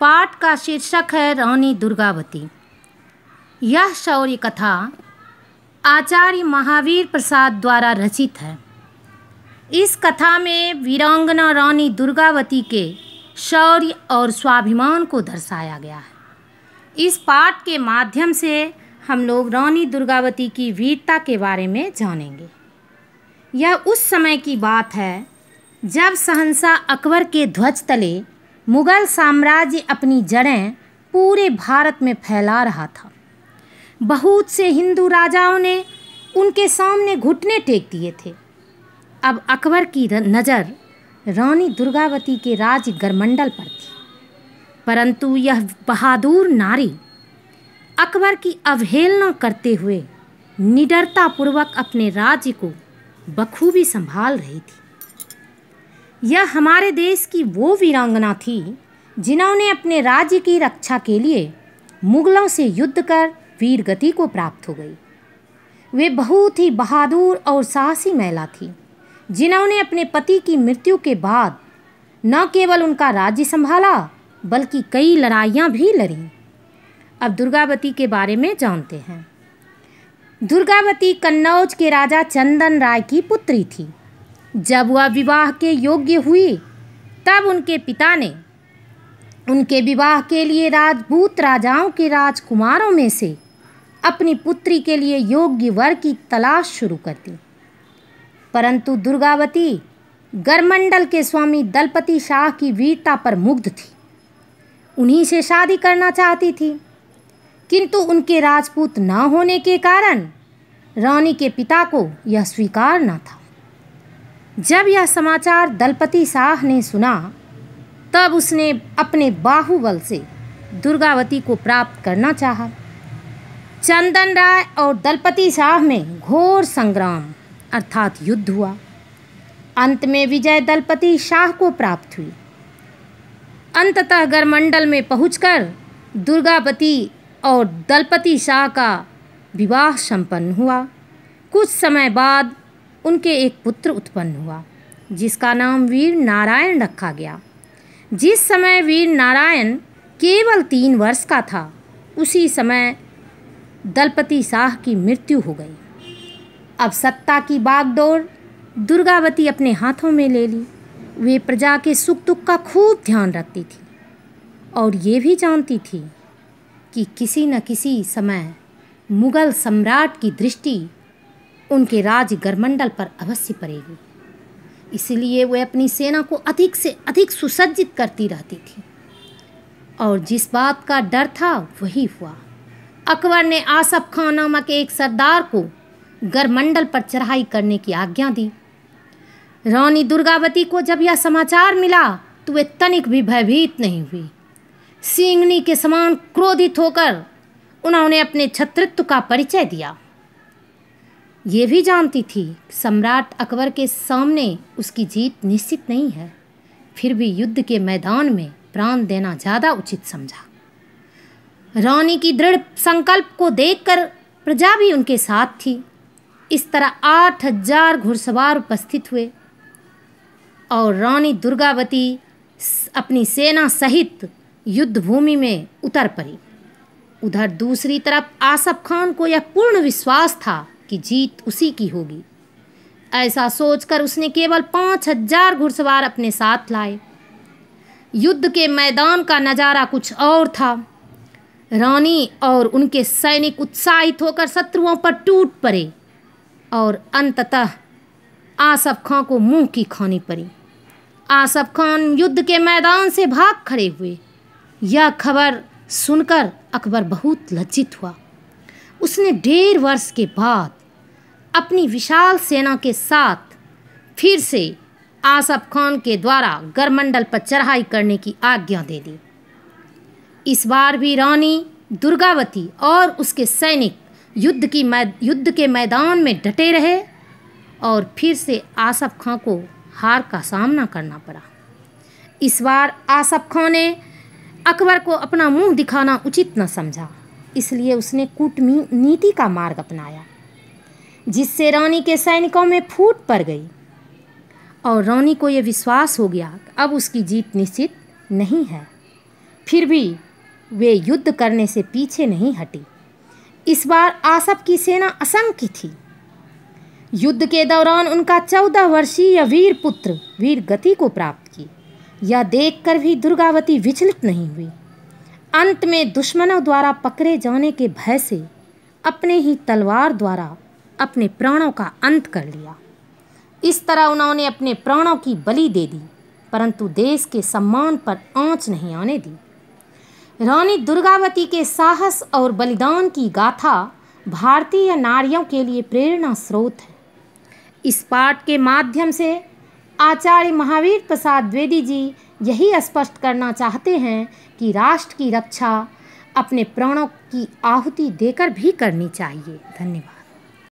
पाठ का शीर्षक है रानी दुर्गावती यह शौर्य कथा आचार्य महावीर प्रसाद द्वारा रचित है इस कथा में वीरांगना रानी दुर्गावती के शौर्य और स्वाभिमान को दर्शाया गया है इस पाठ के माध्यम से हम लोग रानी दुर्गावती की वीरता के बारे में जानेंगे यह उस समय की बात है जब सहनसा अकबर के ध्वज तले मुगल साम्राज्य अपनी जड़ें पूरे भारत में फैला रहा था बहुत से हिंदू राजाओं ने उनके सामने घुटने टेक दिए थे अब अकबर की नज़र रानी दुर्गावती के राज गरमंडल पर थी परंतु यह बहादुर नारी अकबर की अवहेलना करते हुए निडरतापूर्वक अपने राज्य को बखूबी संभाल रही थी यह हमारे देश की वो वीरांगना थी जिन्होंने अपने राज्य की रक्षा के लिए मुगलों से युद्ध कर वीर गति को प्राप्त हो गई वे बहुत ही बहादुर और साहसी महिला थी जिन्होंने अपने पति की मृत्यु के बाद न केवल उनका राज्य संभाला बल्कि कई लड़ाइयाँ भी लड़ी अब दुर्गावती के बारे में जानते हैं दुर्गावती कन्नौज के राजा चंदन राय की पुत्री थी जब वह विवाह के योग्य हुई तब उनके पिता ने उनके विवाह के लिए राजपूत राजाओं के राजकुमारों में से अपनी पुत्री के लिए योग्य वर की तलाश शुरू कर दी परंतु दुर्गावती गरमंडल के स्वामी दलपति शाह की वीरता पर मुग्ध थी उन्हीं से शादी करना चाहती थी किंतु उनके राजपूत न होने के कारण रानी के पिता को यह स्वीकार न था जब यह समाचार दलपति शाह ने सुना तब उसने अपने बाहुबल से दुर्गावती को प्राप्त करना चाहा चंदन राय और दलपति शाह में घोर संग्राम अर्थात युद्ध हुआ अंत में विजय दलपति शाह को प्राप्त हुई अंततः गरमंडल में पहुंचकर दुर्गावती और दलपति शाह का विवाह संपन्न हुआ कुछ समय बाद उनके एक पुत्र उत्पन्न हुआ जिसका नाम वीर नारायण रखा गया जिस समय वीर नारायण केवल तीन वर्ष का था उसी समय दलपति शाह की मृत्यु हो गई अब सत्ता की बागडोर दुर्गावती अपने हाथों में ले ली वे प्रजा के सुख दुख का खूब ध्यान रखती थी और ये भी जानती थी कि किसी न किसी समय मुगल सम्राट की दृष्टि उनके राज गरमंडल पर अवश्य पड़ेगी इसलिए वे अपनी सेना को अधिक से अधिक सुसज्जित करती रहती थी और जिस बात का डर था वही हुआ अकबर ने आसफ खान नामक एक सरदार को गरमंडल पर चढ़ाई करने की आज्ञा दी रानी दुर्गावती को जब यह समाचार मिला तो वे तनिक भी भयभीत नहीं हुई सिंगनी के समान क्रोधित होकर उन्होंने अपने छत्रित्व का परिचय दिया ये भी जानती थी सम्राट अकबर के सामने उसकी जीत निश्चित नहीं है फिर भी युद्ध के मैदान में प्राण देना ज़्यादा उचित समझा रानी की दृढ़ संकल्प को देखकर प्रजा भी उनके साथ थी इस तरह आठ हजार घुड़सवार उपस्थित हुए और रानी दुर्गावती अपनी सेना सहित युद्ध भूमि में उतर पड़ी उधर दूसरी तरफ आसफ खान को यह पूर्ण विश्वास था कि जीत उसी की होगी ऐसा सोचकर उसने केवल पाँच हजार घुड़सवार अपने साथ लाए युद्ध के मैदान का नज़ारा कुछ और था रानी और उनके सैनिक उत्साहित होकर शत्रुओं पर टूट पड़े और अंततः आसफ खां को मुंह की खानी पड़ी आसफ खान युद्ध के मैदान से भाग खड़े हुए यह खबर सुनकर अकबर बहुत लज्जित हुआ उसने डेढ़ वर्ष के बाद अपनी विशाल सेना के साथ फिर से आसफ खान के द्वारा गरमंडल पर चढ़ाई करने की आज्ञा दे दी इस बार भी रानी दुर्गावती और उसके सैनिक युद्ध की युद्ध के मैदान में डटे रहे और फिर से आसफ खां को हार का सामना करना पड़ा इस बार आसफ खां ने अकबर को अपना मुंह दिखाना उचित न समझा इसलिए उसने कूटमी नीति का मार्ग अपनाया जिससे रानी के सैनिकों में फूट पड़ गई और रानी को यह विश्वास हो गया अब उसकी जीत निश्चित नहीं है फिर भी वे युद्ध करने से पीछे नहीं हटी इस बार आसफ की सेना असंख्य थी युद्ध के दौरान उनका चौदह वर्षीय वीर पुत्र वीर गति को प्राप्त की यह देखकर भी दुर्गावती विचलित नहीं हुई अंत में दुश्मनों द्वारा पकड़े जाने के भय से अपने ही तलवार द्वारा अपने प्राणों का अंत कर लिया इस तरह उन्होंने अपने प्राणों की बलि दे दी परंतु देश के सम्मान पर आंच नहीं आने दी रानी दुर्गावती के साहस और बलिदान की गाथा भारतीय नारियों के लिए प्रेरणा स्रोत है इस पाठ के माध्यम से आचार्य महावीर प्रसाद द्विवेदी जी यही स्पष्ट करना चाहते हैं कि राष्ट्र की रक्षा अपने प्राणों की आहुति देकर भी करनी चाहिए धन्यवाद